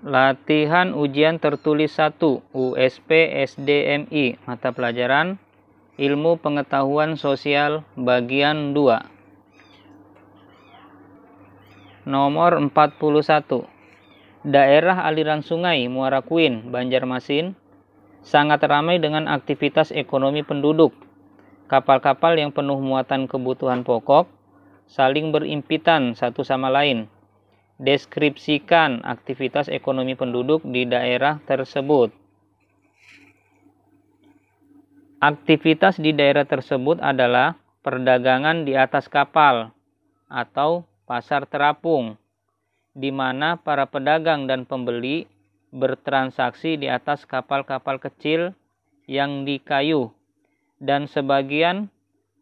Latihan ujian tertulis 1 USP SDMI mata pelajaran Ilmu Pengetahuan Sosial bagian 2. Nomor 41. Daerah aliran sungai Muara Kuin, Banjarmasin sangat ramai dengan aktivitas ekonomi penduduk. Kapal-kapal yang penuh muatan kebutuhan pokok saling berimpitan satu sama lain Deskripsikan aktivitas ekonomi penduduk di daerah tersebut. Aktivitas di daerah tersebut adalah perdagangan di atas kapal atau pasar terapung, di mana para pedagang dan pembeli bertransaksi di atas kapal-kapal kecil yang dikayu, dan sebagian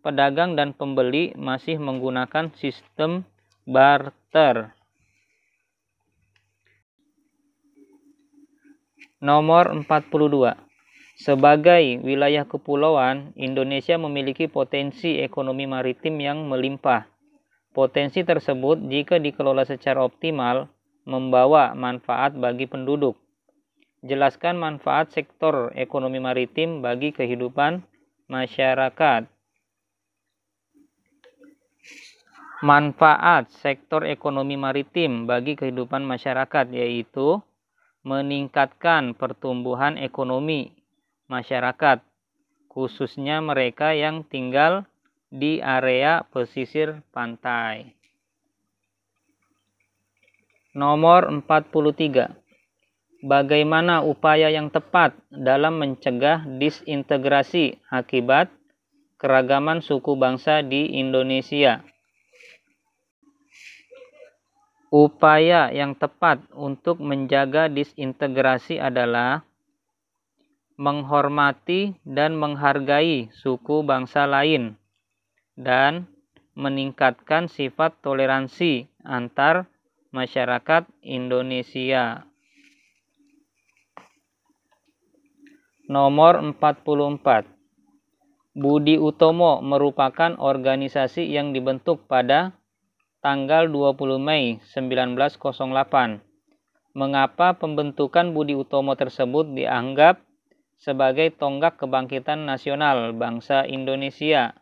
pedagang dan pembeli masih menggunakan sistem barter. Nomor 42. Sebagai wilayah kepulauan, Indonesia memiliki potensi ekonomi maritim yang melimpah. Potensi tersebut jika dikelola secara optimal membawa manfaat bagi penduduk. Jelaskan manfaat sektor ekonomi maritim bagi kehidupan masyarakat. Manfaat sektor ekonomi maritim bagi kehidupan masyarakat yaitu meningkatkan pertumbuhan ekonomi masyarakat, khususnya mereka yang tinggal di area pesisir pantai. Nomor 43. Bagaimana upaya yang tepat dalam mencegah disintegrasi akibat keragaman suku bangsa di Indonesia? Upaya yang tepat untuk menjaga disintegrasi adalah menghormati dan menghargai suku bangsa lain dan meningkatkan sifat toleransi antar masyarakat Indonesia. Nomor 44. Budi Utomo merupakan organisasi yang dibentuk pada tanggal 20 Mei 1908. Mengapa pembentukan Budi Utomo tersebut dianggap sebagai tonggak kebangkitan nasional bangsa Indonesia?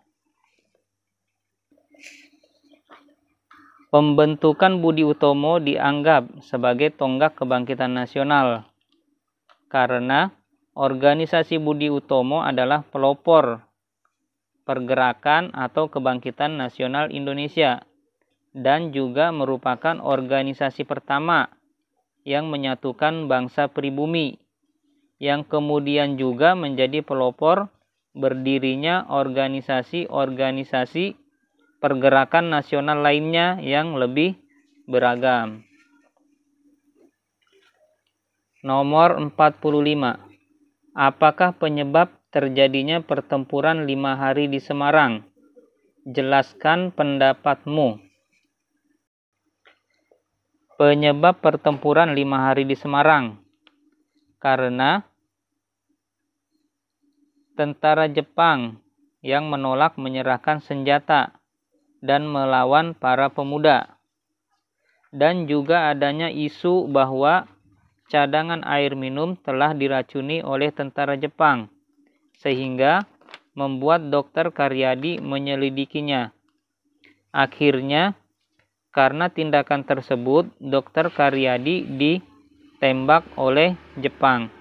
Pembentukan Budi Utomo dianggap sebagai tonggak kebangkitan nasional karena organisasi Budi Utomo adalah pelopor pergerakan atau kebangkitan nasional Indonesia dan juga merupakan organisasi pertama yang menyatukan bangsa pribumi yang kemudian juga menjadi pelopor berdirinya organisasi-organisasi pergerakan nasional lainnya yang lebih beragam. Nomor 45. Apakah penyebab terjadinya pertempuran lima hari di Semarang? Jelaskan pendapatmu penyebab pertempuran lima hari di Semarang karena tentara Jepang yang menolak menyerahkan senjata dan melawan para pemuda dan juga adanya isu bahwa cadangan air minum telah diracuni oleh tentara Jepang sehingga membuat dokter Karyadi menyelidikinya akhirnya karena tindakan tersebut, Dokter Karyadi ditembak oleh Jepang.